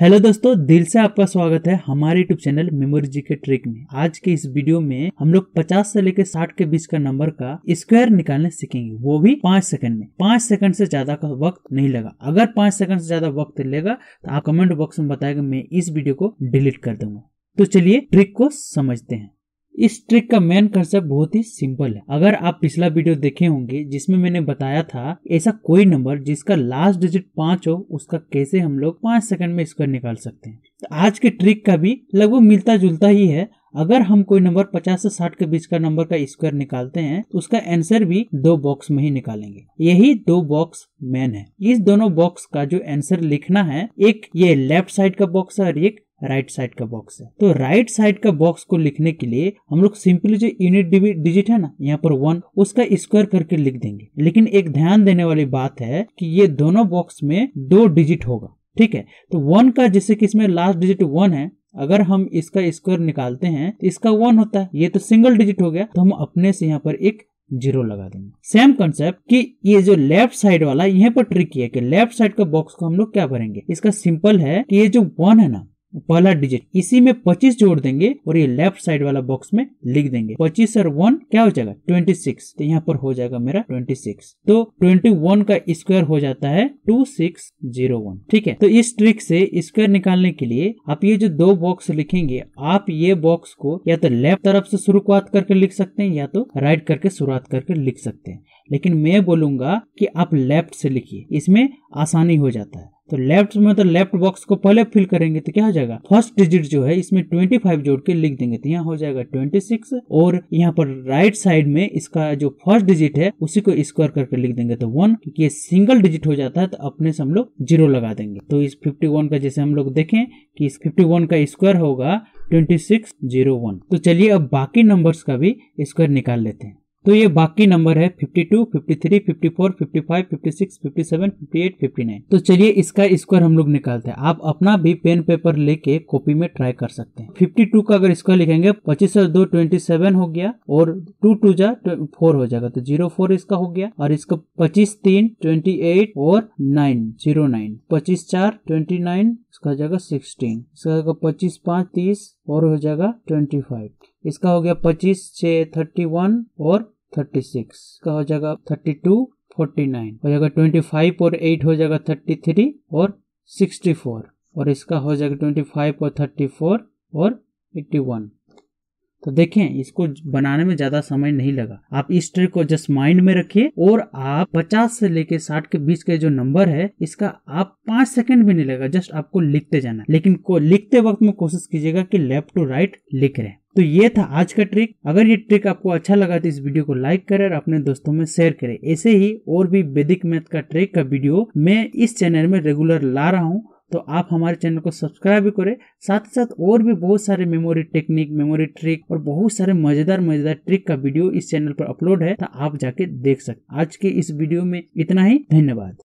Hello दोस्तों दिल से आपका स्वागत है हमारे यूट्यूब चैनल मेमोरी जी के ट्रिक में आज के इस वीडियो में हम लोग 50 से लेकर 60 के बीच का नंबर का स्क्वायर निकालने सीखेंगे वो भी पांच सेकंड में पांच सेकंड से ज्यादा का वक्त नहीं लगा अगर पांच सेकंड से ज्यादा वक्त लेगा तो आप कमेंट बॉक्स में बताएगा मैं इस वीडियो को डिलीट कर दूंगा तो चलिए ट्रिक को समझते हैं इस ट्रिक का मेन कंसेप्ट बहुत ही सिंपल है अगर आप पिछला वीडियो देखे होंगे जिसमें मैंने बताया था ऐसा कोई नंबर जिसका लास्ट डिजिट पांच हो उसका कैसे हम लोग पांच सेकंड में स्क्वायर निकाल सकते हैं तो आज के ट्रिक का भी लगभग मिलता जुलता ही है अगर हम कोई नंबर 50 से 60 के बीच का नंबर का स्क्वायर निकालते हैं तो उसका आंसर भी दो बॉक्स में ही निकालेंगे यही दो बॉक्स मेन है इस दोनों बॉक्स का जो आंसर लिखना है एक ये लेफ्ट साइड का बॉक्स है और एक राइट साइड का बॉक्स है तो राइट साइड का बॉक्स को लिखने के लिए हम लोग सिंपली जो यूनिट डिजिट है ना यहाँ पर वन उसका स्क्वायर करके लिख देंगे लेकिन एक ध्यान देने वाली बात है कि ये दोनों बॉक्स में दो डिजिट होगा ठीक है तो वन का जैसे कि इसमें लास्ट डिजिट वन है अगर हम इसका स्क्वायर निकालते हैं तो इसका वन होता है ये तो सिंगल डिजिट हो गया तो हम अपने से यहाँ पर एक जीरो लगा देंगे सेम कंसेप्ट कि ये जो लेफ्ट साइड वाला यहाँ पर ट्रिक है कि लेफ्ट साइड का बॉक्स को हम लोग क्या भरेंगे इसका सिंपल है कि ये जो वन है ना पहला डिजिट इसी में पच्चीस जोड़ देंगे और ये लेफ्ट साइड वाला बॉक्स में लिख देंगे पच्चीस और वन क्या हो जाएगा सिक्स तो यहाँ पर हो जाएगा मेरा सिक्स तो वन का स्क्वायर हो जाता है टू सिक्स जीरो वन ठीक है तो इस ट्रिक से स्क्वायर निकालने के लिए आप ये जो दो बॉक्स लिखेंगे आप ये बॉक्स को या तो लेफ्ट तरफ से शुरुआत करके लिख सकते हैं या तो राइट करके शुरुआत करके लिख सकते हैं लेकिन मैं बोलूंगा कि आप लेफ्ट से लिखिए इसमें आसानी हो जाता है तो लेफ्ट में तो लेफ्ट बॉक्स को पहले फिल करेंगे तो क्या हो जाएगा फर्स्ट डिजिट जो है इसमें ट्वेंटी फाइव जोड़ के लिख देंगे तो यहाँ हो जाएगा ट्वेंटी सिक्स और यहाँ पर राइट साइड में इसका जो फर्स्ट डिजिट है उसी को स्क्वायर करके लिख देंगे तो वन क्योंकि ये सिंगल डिजिट हो जाता है तो अपने से हम लोग जीरो लगा देंगे तो इस फिफ्टी वन का जैसे हम लोग देखें कि इस फिफ्टी वन का स्क्वायर होगा ट्वेंटी सिक्स जीरो वन तो चलिए अब बाकी नंबर्स का भी स्क्वायर निकाल लेते हैं तो ये बाकी नंबर है 52, 53, 54, 55, 56, 57, 58, 59। तो चलिए इसका स्क्वायर हम लोग निकालते हैं आप अपना भी पेन पेपर लेके कॉपी में ट्राई कर सकते हैं 52 का अगर स्क्वायर लिखेंगे पच्चीस और दो ट्वेंटी सेवन हो गया और टू टू जा फोर हो जाएगा तो जीरो फोर इसका हो गया और इसका पच्चीस तीन ट्वेंटी एट और नाइन जीरो नाइन पच्चीस चार ट्वेंटी नाइन इसका हो जाएगा सिक्सटीन इसका जाएगा पच्चीस पांच तीस और हो जाएगा ट्वेंटी फाइव इसका हो गया पच्चीस छ थर्टी वन और थर्टी सिक्स का हो जाएगा थर्टी टू फोर्टी नाइन हो जाएगा ट्वेंटी फाइव और एट हो जाएगा थर्टी थ्री और सिक्सटी फोर और इसका हो जाएगा ट्वेंटी फाइव और थर्टी फोर और एट्टी वन तो देखें इसको बनाने में ज्यादा समय नहीं लगा आप इस ट्रिक को जस्ट माइंड में रखिए और आप 50 से लेके 60 के बीच के जो नंबर है इसका आप पांच सेकंड भी नहीं लगा जस्ट आपको लिखते जाना लेकिन को लिखते वक्त में कोशिश कीजिएगा कि लेफ्ट टू राइट लिख रहे हैं तो ये था आज का ट्रिक अगर ये ट्रिक आपको अच्छा लगा तो इस वीडियो को लाइक करें और अपने दोस्तों में शेयर करें ऐसे ही और भी वैदिक मैथ का ट्रिक का वीडियो मैं इस चैनल में रेगुलर ला रहा हूँ तो आप हमारे चैनल को सब्सक्राइब भी करें साथ ही साथ और भी बहुत सारे मेमोरी टेक्निक मेमोरी ट्रिक और बहुत सारे मजेदार मजेदार ट्रिक का वीडियो इस चैनल पर अपलोड है तो आप जाके देख सकते आज के इस वीडियो में इतना ही धन्यवाद